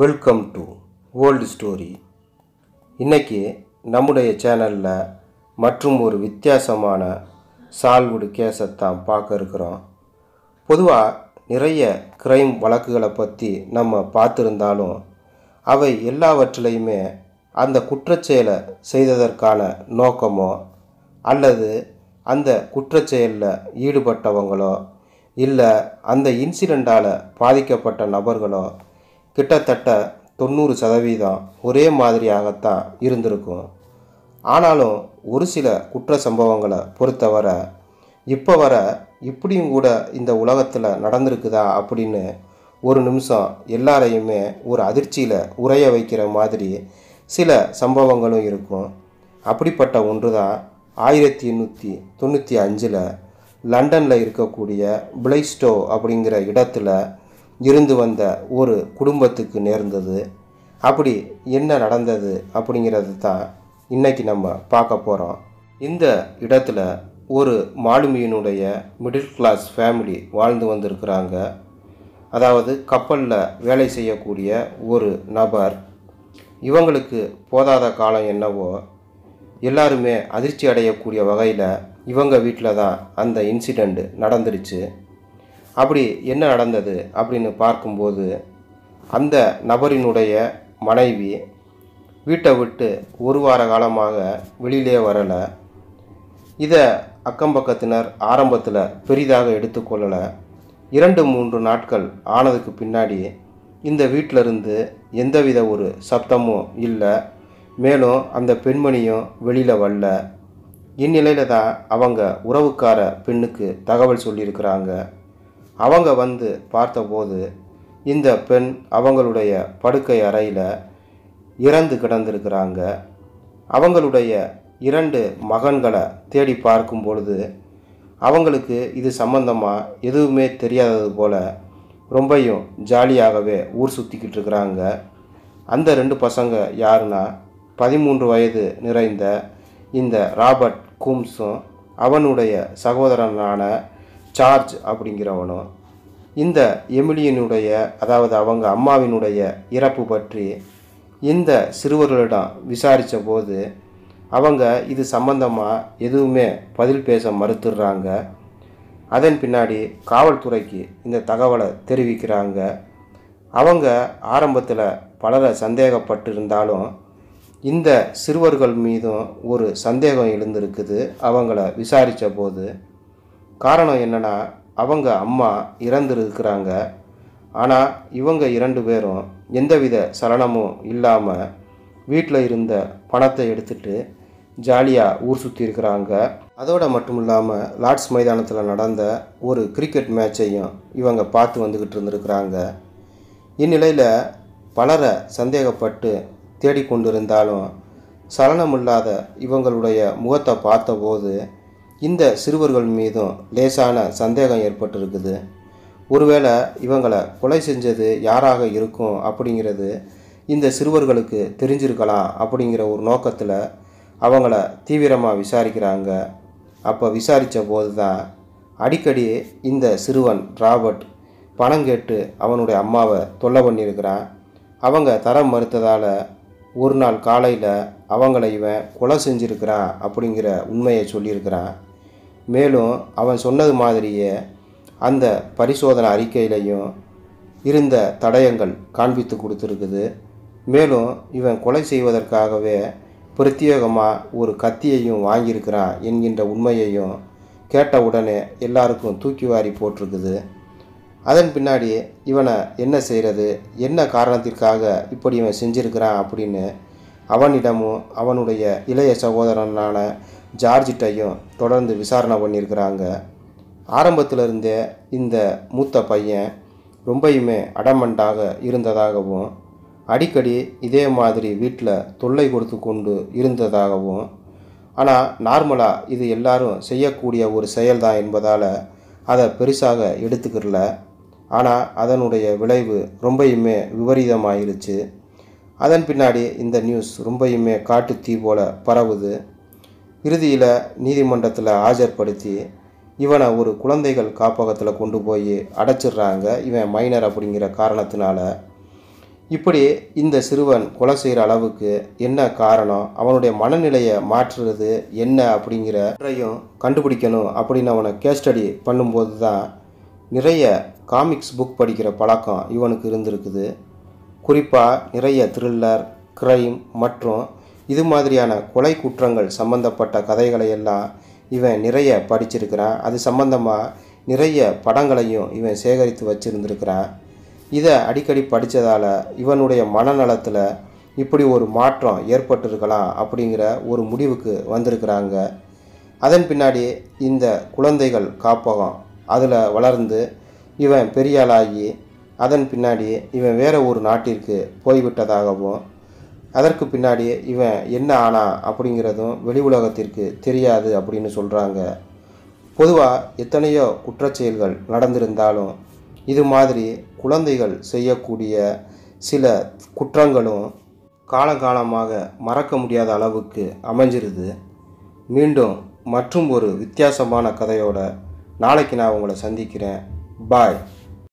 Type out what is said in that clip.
welcome to old story இன்றைக்கி நம்முடைய சேனலில் மற்றும் ஒரு வித்தியாசமான சால்வுடு கேஸை தான் பார்க்க இருக்கிறோம் பொதுவாக நிறைய கிரைம் வழக்குகளை பற்றி நம்ம பார்த்துருந்தாலும் அவை எல்லாவற்றிலையுமே அந்த குற்றச்செயலை செய்ததற்கான நோக்கமோ அல்லது அந்த குற்றச்செயலில் ஈடுபட்டவங்களோ இல்லை அந்த இன்சிடெண்ட்டால் பாதிக்கப்பட்ட நபர்களோ கிட்டத்தட்ட தொண்ணூறு சதவீதம் ஒரே மாதிரியாகத்தான் இருந்திருக்கும் ஆனாலும் ஒரு சில குற்ற சம்பவங்களை பொறுத்தவரை இப்போ வர இப்படியும் கூட இந்த உலகத்தில் நடந்திருக்குதா அப்படின்னு ஒரு நிமிஷம் எல்லாரையுமே ஒரு அதிர்ச்சியில் உரைய வைக்கிற மாதிரி சில சம்பவங்களும் இருக்கும் அப்படிப்பட்ட ஒன்று தான் ஆயிரத்தி எண்ணூற்றி தொண்ணூற்றி அஞ்சில் லண்டனில் இருக்கக்கூடிய பிளைஸ்டோ அப்படிங்கிற இடத்துல இருந்து வந்த ஒரு குடும்பத்துக்கு நேர்ந்தது அப்படி என்ன நடந்தது அப்படிங்கிறது தான் இன்றைக்கி நம்ம பார்க்க போகிறோம் இந்த இடத்துல ஒரு மாலுமியினுடைய மிடில் கிளாஸ் ஃபேமிலி வாழ்ந்து வந்திருக்கிறாங்க அதாவது கப்பலில் வேலை செய்யக்கூடிய ஒரு நபர் இவங்களுக்கு போதாத காலம் என்னவோ எல்லாருமே அதிர்ச்சி அடையக்கூடிய வகையில் இவங்க வீட்டில் தான் அந்த இன்சிடெண்ட் நடந்துருச்சு அப்படி என்ன நடந்தது அப்படின்னு பார்க்கும்போது அந்த நபரினுடைய மனைவி வீட்டை விட்டு ஒரு வார காலமாக வெளியிலே வரலை இதை அக்கம் பக்கத்தினர் ஆரம்பத்தில் பெரிதாக எடுத்துக்கொள்ளலை இரண்டு மூன்று நாட்கள் ஆனதுக்கு பின்னாடி இந்த வீட்டிலிருந்து எந்தவித ஒரு சப்தமும் இல்லை மேலும் அந்த பெண்மணியும் வெளியில் வரல இந்நிலையில் தான் அவங்க உறவுக்கார பெண்ணுக்கு தகவல் சொல்லியிருக்கிறாங்க அவங்க வந்து பார்த்தபோது இந்த பெண் அவங்களுடைய படுக்கை அறையில் இறந்து கிடந்திருக்கிறாங்க அவங்களுடைய இரண்டு மகன்களை தேடி பார்க்கும் பொழுது அவங்களுக்கு இது சம்பந்தமாக எதுவுமே தெரியாதது போல் ரொம்பையும் ஜாலியாகவே ஊர் சுற்றிக்கிட்டு இருக்கிறாங்க அந்த ரெண்டு பசங்க யாருன்னா பதிமூன்று வயது நிறைந்த இந்த ராபர்ட் கூம்ஸும் அவனுடைய சகோதரனான சார்ஜ் அப்படிங்கிறவனும் இந்த எமிலியனுடைய அதாவது அவங்க அம்மாவினுடைய இறப்பு பற்றி இந்த சிறுவர்களிடம் விசாரித்த போது அவங்க இது சம்பந்தமாக எதுவுமே பதில் பேச மறுத்துடுறாங்க அதன் பின்னாடி காவல்துறைக்கு இந்த தகவலை தெரிவிக்கிறாங்க அவங்க ஆரம்பத்தில் பலரை சந்தேகப்பட்டிருந்தாலும் இந்த சிறுவர்கள் மீதும் ஒரு சந்தேகம் எழுந்திருக்குது அவங்கள விசாரித்த போது காரணம் என்னென்னா அவங்க அம்மா இறந்துருக்கிறாங்க ஆனால் இவங்க இரண்டு பேரும் எந்தவித சலனமும் இல்லாமல் வீட்டில் இருந்த பணத்தை எடுத்துட்டு ஜாலியாக ஊர் சுற்றி இருக்கிறாங்க அதோடு மட்டும் இல்லாமல் லார்ட்ஸ் மைதானத்தில் நடந்த ஒரு கிரிக்கெட் மேட்சையும் இவங்க பார்த்து வந்துக்கிட்டு இருந்திருக்கிறாங்க இந்நிலையில் பலரை சந்தேகப்பட்டு தேடிக்கொண்டிருந்தாலும் சலனமில்லாத இவங்களுடைய முகத்தை பார்த்தபோது இந்த சிறுவர்கள் மீதும் லேசான சந்தேகம் ஏற்பட்டிருக்குது ஒருவேளை இவங்களை கொலை செஞ்சது யாராக இருக்கும் அப்படிங்கிறது இந்த சிறுவர்களுக்கு தெரிஞ்சிருக்கலாம் அப்படிங்கிற ஒரு நோக்கத்தில் அவங்கள தீவிரமாக விசாரிக்கிறாங்க அப்போ விசாரித்த போது தான் அடிக்கடி இந்த சிறுவன் ராபர்ட் பணம் கேட்டு அவனுடைய அம்மாவை தொல்லை பண்ணியிருக்கிறான் அவங்க தர மறுத்ததால் ஒரு நாள் காலையில் அவங்கள இவன் கொலை செஞ்சுருக்கிறான் அப்படிங்கிற உண்மையை சொல்லியிருக்கிறான் மேலும் அவன் சொன்னது மாதிரியே அந்த பரிசோதனை அறிக்கையிலையும் இருந்த தடயங்கள் காண்பித்து கொடுத்துருக்குது மேலும் இவன் கொலை செய்வதற்காகவே பிரத்யேகமாக ஒரு கத்தியையும் வாங்கியிருக்கிறான் என்கின்ற உண்மையையும் கேட்ட உடனே எல்லாருக்கும் தூக்கி வாரி போட்டிருக்குது அதன் பின்னாடி இவனை என்ன செய்கிறது என்ன காரணத்திற்காக இப்படி இவன் செஞ்சிருக்கிறான் அப்படின்னு அவனிடமும் அவனுடைய இளைய சகோதரனான ஜார்ஜிட்டையும் தொடர்ந்து விசாரணை பண்ணியிருக்கிறாங்க ஆரம்பத்தில் இருந்தே இந்த மூத்த பையன் ரொம்பயுமே அடமண்டாக இருந்ததாகவும் அடிக்கடி இதே மாதிரி வீட்டில் தொல்லை கொடுத்து கொண்டு இருந்ததாகவும் ஆனால் நார்மலாக இது எல்லாரும் செய்யக்கூடிய ஒரு செயல்தான் என்பதால் அதை பெருசாக எடுத்துக்கிறல ஆனால் அதனுடைய விளைவு ரொம்பயுமே விபரீதமாயிருச்சு அதன் பின்னாடி இந்த நியூஸ் ரொம்பயுமே காட்டு தீ போல பரவுது இறுதியில் நீதிமன்றத்தில் ஆஜர்படுத்தி இவனை ஒரு குழந்தைகள் காப்பகத்தில் கொண்டு போய் அடைச்சிடுறாங்க இவன் மைனர் அப்படிங்கிற காரணத்தினால இப்படி இந்த சிறுவன் கொலை செய்கிற அளவுக்கு என்ன காரணம் அவனுடைய மனநிலையை மாற்றுறது என்ன அப்படிங்கிறையும் கண்டுபிடிக்கணும் அப்படின்னு அவனை கேஸ் ஸ்டடி பண்ணும்போது தான் நிறைய காமிக்ஸ் புக் படிக்கிற பழக்கம் இவனுக்கு இருந்திருக்குது குறிப்பாக நிறைய த்ரில்லர் க்ரைம் மற்றும் இது மாதிரியான கொலை குற்றங்கள் சம்பந்தப்பட்ட கதைகளை எல்லாம் இவன் நிறைய படிச்சிருக்கிறான் அது சம்பந்தமாக நிறைய படங்களையும் இவன் சேகரித்து வச்சுருந்துருக்கிறான் இதை அடிக்கடி படித்ததால் இவனுடைய மனநலத்தில் இப்படி ஒரு மாற்றம் ஏற்பட்டிருக்கலாம் அப்படிங்கிற ஒரு முடிவுக்கு வந்திருக்கிறாங்க அதன் பின்னாடி இந்த குழந்தைகள் காப்பகம் அதில் வளர்ந்து இவன் பெரியாளாகி அதன் பின்னாடி இவன் வேறு ஒரு நாட்டிற்கு போய்விட்டதாகவும் அதற்கு பின்னாடி இவன் என்ன ஆனா அப்படிங்கிறதும் வெளி உலகத்திற்கு தெரியாது அப்படின்னு சொல்கிறாங்க பொதுவாக எத்தனையோ குற்றச்செயல்கள் நடந்திருந்தாலும் இது மாதிரி குழந்தைகள் செய்யக்கூடிய சில குற்றங்களும் காலகாலமாக மறக்க முடியாத அளவுக்கு அமைஞ்சிருது மீண்டும் மற்றும் ஒரு வித்தியாசமான கதையோட நாளைக்கு நான் உங்களை சந்திக்கிறேன் பாய்